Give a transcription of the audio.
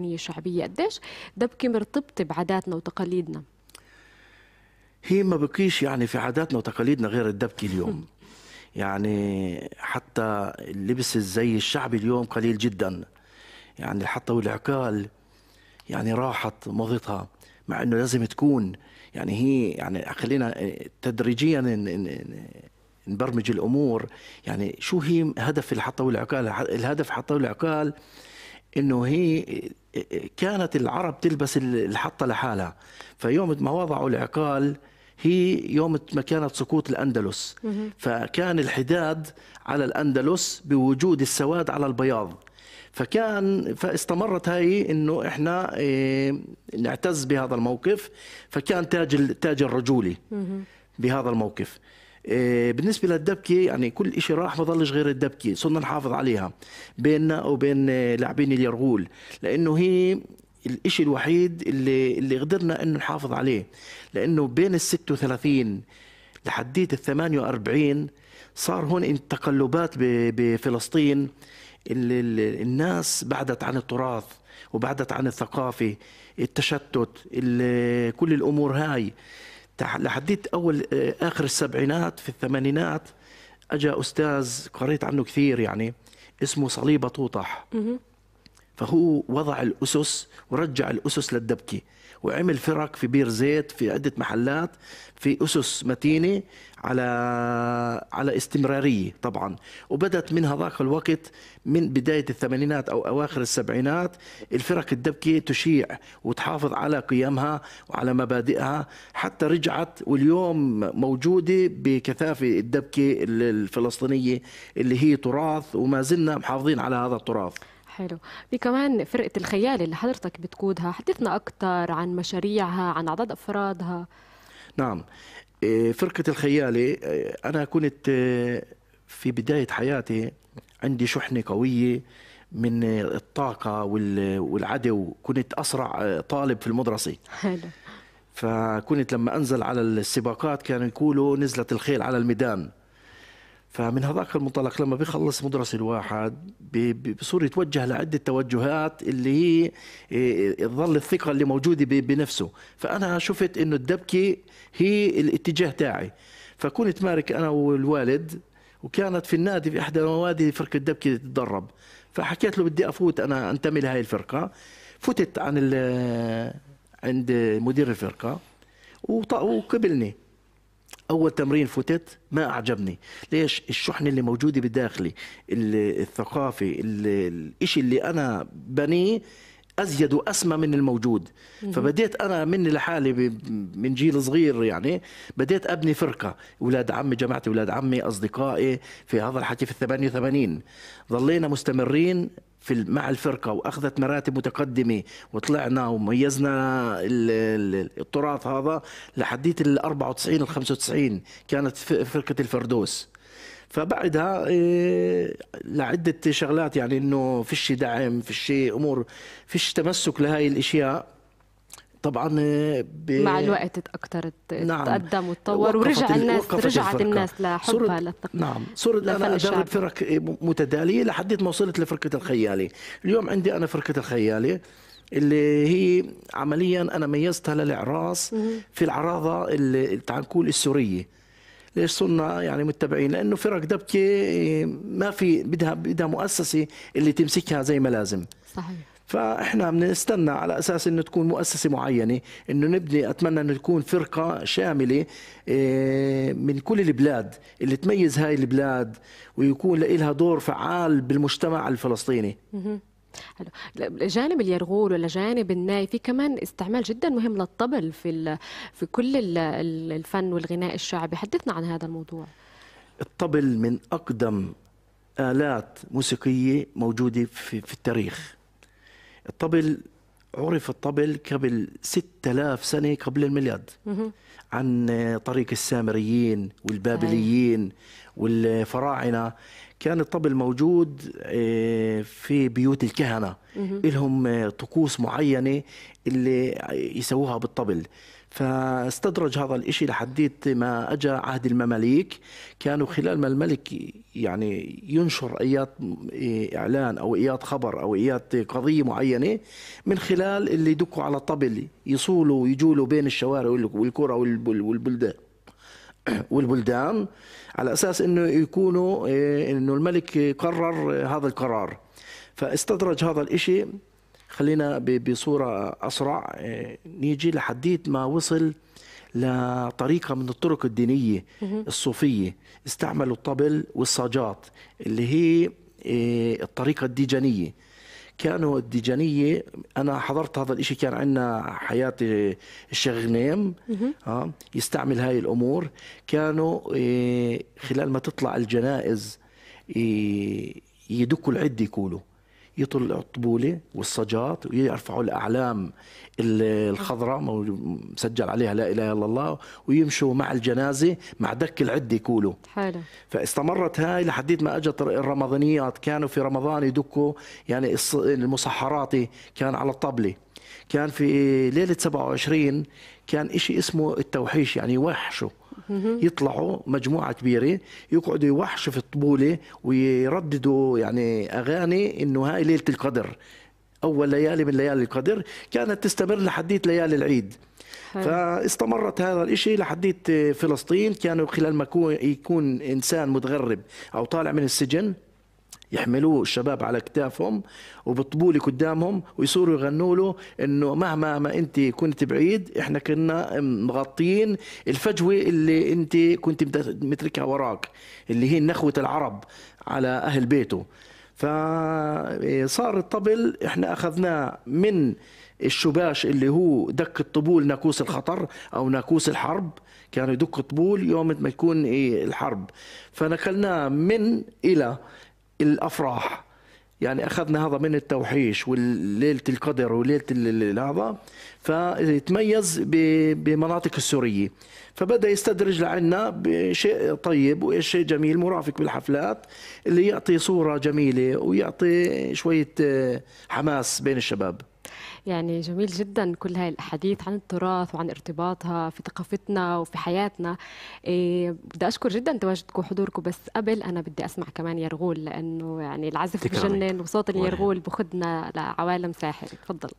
يعني شعبية الشعبية قديش دبكة مرتبطة بعاداتنا وتقاليدنا هي ما بقيش يعني في عاداتنا وتقاليدنا غير الدبكة اليوم يعني حتى اللبس الزي الشعبي اليوم قليل جدا يعني حتى والعقال يعني راحت مضتها مع انه لازم تكون يعني هي يعني خلينا تدريجيا نبرمج الامور يعني شو هي هدف الحطه والعقال الهدف حطه والعقال انه هي كانت العرب تلبس الحطة لحالها فيوم ما وضعوا العقال هي يوم ما كانت سقوط الأندلس فكان الحداد على الأندلس بوجود السواد على البياض فكان فاستمرت هاي انه احنا إيه، نعتز بهذا الموقف فكان تاج تاج الرجولي بهذا الموقف آه، بالنسبه للدبكه يعني كل شيء راح ما ضلش غير الدبكه صرنا نحافظ عليها بيننا وبين لاعبين اليرغول لانه هي الشيء الوحيد اللي اللي قدرنا انه نحافظ عليه لانه بين ال 36 لحديت ال 48 صار هون تقلبات بفلسطين الناس بعدت عن التراث وبعدت عن الثقافه التشتت كل الامور هاي لحديت اول آه، اخر السبعينات في الثمانينات اجى استاذ قريت عنه كثير يعني اسمه صليبه طوطح فهو وضع الاسس ورجع الاسس للدبكه وعمل فرق في بير زيت في عده محلات في اسس متينه على على استمراريه طبعا وبدت من هذاك الوقت من بدايه الثمانينات او اواخر السبعينات الفرق الدبكه تشيع وتحافظ على قيمها وعلى مبادئها حتى رجعت واليوم موجوده بكثافه الدبكه الفلسطينيه اللي هي تراث وما زلنا محافظين على هذا التراث حلو في كمان فرقة الخيال اللي حضرتك بتقودها حدثنا أكثر عن مشاريعها عن أعداد أفرادها نعم آه، فرقة الخيالة آه، أنا كنت آه، في بداية حياتي عندي شحنة قوية من الطاقة والعدو كنت أسرع طالب في المدرسة حلو فكنت لما أنزل على السباقات كانوا يقولوا نزلت الخيل على الميدان فمن هذاك المنطلق لما بيخلص مدرسة الواحد بصير يتوجه لعدة توجهات اللي هي تظل إيه، إيه، الثقة اللي موجودة بنفسه فأنا شفت إنه الدبكة هي الاتجاه تاعي فكنت مارك أنا والوالد وكانت في النادي في إحدى النوادي فرقة دبكة تتدرب فحكيت له بدي أفوت أنا أنتمي لهي الفرقة فتت عن عند مدير الفرقة وقبلني اول تمرين فتت ما اعجبني ليش الشحنه اللي موجوده بداخلي الثقافه الشيء اللي انا بنيه ازيد واسمى من الموجود فبديت انا مني لحالي من جيل صغير يعني بديت ابني فرقه اولاد عمي جماعتي اولاد عمي اصدقائي في هذا الحكي في ال 88 ظلينا مستمرين في مع الفرقه واخذت مراتب متقدمه وطلعنا وميزنا التراث هذا لحديت ال 94 ال 95 كانت فرقه الفردوس فبعدها إيه، لعده شغلات يعني انه فيش دعم فيش امور فيش تمسك لهي الاشياء طبعا آه، ب... مع الوقت اكثر نعم. تقدم وتطور ورجع الناس رجعت الناس لحبها للثقافه نعم صرت انا ادرب فرق آه، متتاليه لحد ما وصلت لفرقه الخياله اليوم عندي انا فرقه الخياله اللي هي عمليا انا ميزتها للعراس في العراضه اللي تعال نقول السوريه ليش صرنا يعني متبعين لانه فرق دبكه آه، ما في بدها بدها مؤسسه اللي تمسكها زي ما لازم صحيح فاحنا بنستنى على اساس انه تكون مؤسسه معينه انه نبني اتمنى انه تكون فرقه شامله إيه، من كل البلاد اللي تميز هاي البلاد ويكون لها دور فعال بالمجتمع الفلسطيني حلو جانب اليرغول ولا جانب الناي في كمان استعمال جدا مهم للطبل في في كل الفن والغناء الشعبي حدثنا عن هذا الموضوع الطبل من اقدم الات موسيقيه موجوده في, في التاريخ الطبل عرف الطبل قبل 6000 سنة قبل الميلاد عن طريق السامريين والبابليين والفراعنة كان الطبل موجود آه، في بيوت الكهنة لهم طقوس معينة اللي يسووها بالطبل فاستدرج هذا الإشي لحديت ما أجا عهد المماليك كانوا خلال ما الملك يعني ينشر أيات إعلان أو إيات خبر أو إيات قضية معينة من خلال اللي يدقوا على الطبل يصولوا ويجولوا بين الشوارع والكرة والبلدان والبلدان على اساس انه يكونوا إيه، انه الملك قرر هذا القرار فاستدرج هذا الإشي خلينا بصورة أسرع آه، نيجي لحديت ما وصل لطريقة من الطرق الدينية الصوفية استعملوا الطبل والصاجات اللي هي آه، الطريقة الديجانية كانوا الديجانية أنا حضرت هذا الإشي كان عندنا حياة آه، الشغنيم آه يستعمل هاي الأمور كانوا خلال ما تطلع الجنائز يدكوا العد يقولوا يطلعوا الطبوله والصجات ويرفعوا الاعلام الخضراء مسجل عليها لا اله الا الله ويمشوا مع الجنازه مع دك العده يقولوا حلو فاستمرت هاي لحديت ما اجت الرمضانيات كانوا في رمضان يدكوا يعني المصحرات كان على الطبله كان في ليله 27 كان شيء اسمه التوحيش يعني يوحشوا يطلعوا مجموعه كبيره يقعدوا يوحشوا في الطبوله ويرددوا يعني اغاني انه هاي ليله القدر اول ليالي من ليالي القدر كانت تستمر لحديت ليالي العيد فاستمرت هذا الإشي لحديت فلسطين كانوا خلال ما يكون إنسان متغرب أو طالع من السجن يحملوه الشباب على كتافهم وبطبوا لي قدامهم ويصيروا يغنوا له انه مهما ما انت كنت بعيد احنا كنا مغطيين الفجوه اللي انت كنت متركها وراك اللي هي نخوه العرب على اهل بيته فصار الطبل احنا اخذناه من الشباش اللي هو دك الطبول ناقوس الخطر او ناقوس الحرب كانوا يدكوا الطبول يوم ما تكون إيه الحرب فنقلناه من الى الافراح يعني اخذنا هذا من التوحيش وليله القدر وليله هذا فتميز بمناطق السوريه فبدا يستدرج لعنا بشيء طيب وشيء جميل مرافق بالحفلات اللي يعطي صوره جميله ويعطي شويه آه، حماس بين الشباب يعني جميل جدا كل هاي الحديث عن التراث وعن ارتباطها في ثقافتنا وفي حياتنا إيه بدي اشكر جدا تواجدكم وحضوركم بس قبل انا بدي اسمع كمان يرغول لانه يعني العزف بجنن وصوت اليرغول بخدنا لعوالم ساحر تفضل